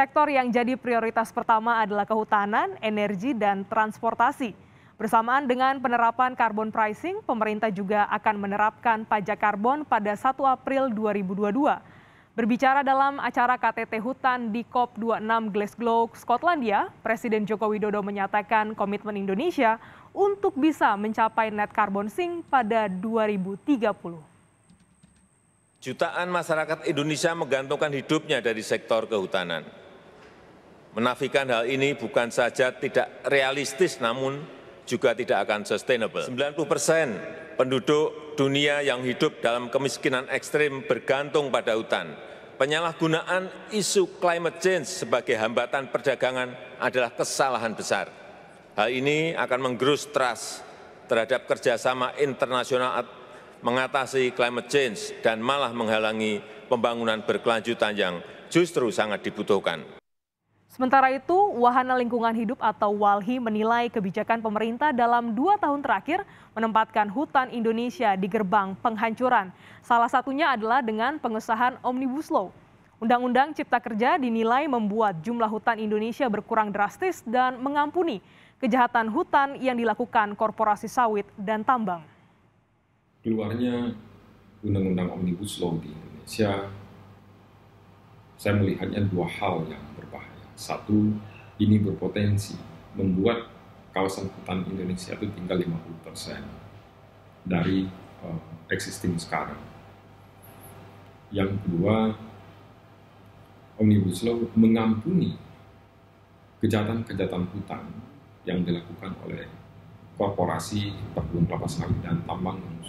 Sektor yang jadi prioritas pertama adalah kehutanan, energi, dan transportasi. Bersamaan dengan penerapan carbon pricing, pemerintah juga akan menerapkan pajak karbon pada 1 April 2022. Berbicara dalam acara KTT Hutan di COP26 Glasgow, Skotlandia, Presiden Joko Widodo menyatakan komitmen Indonesia untuk bisa mencapai net carbon sink pada 2030. Jutaan masyarakat Indonesia menggantungkan hidupnya dari sektor kehutanan. Menafikan hal ini bukan saja tidak realistis namun juga tidak akan sustainable. 90 persen penduduk dunia yang hidup dalam kemiskinan ekstrim bergantung pada hutan. Penyalahgunaan isu climate change sebagai hambatan perdagangan adalah kesalahan besar. Hal ini akan menggerus trust terhadap kerjasama internasional mengatasi climate change dan malah menghalangi pembangunan berkelanjutan yang justru sangat dibutuhkan. Sementara itu, Wahana Lingkungan Hidup atau WALHI menilai kebijakan pemerintah dalam dua tahun terakhir menempatkan hutan Indonesia di gerbang penghancuran. Salah satunya adalah dengan pengesahan Omnibus Law. Undang-Undang Cipta Kerja dinilai membuat jumlah hutan Indonesia berkurang drastis dan mengampuni kejahatan hutan yang dilakukan korporasi sawit dan tambang. Keluarnya Undang-Undang Omnibus Law di Indonesia, saya melihatnya dua hal yang berbahaya satu ini berpotensi membuat kawasan hutan Indonesia itu tinggal 50% dari uh, existing sekarang. Yang kedua, Omnibus Law mengampuni kejahatan-kejahatan hutan yang dilakukan oleh korporasi perkebunan kelapa sawit dan tambang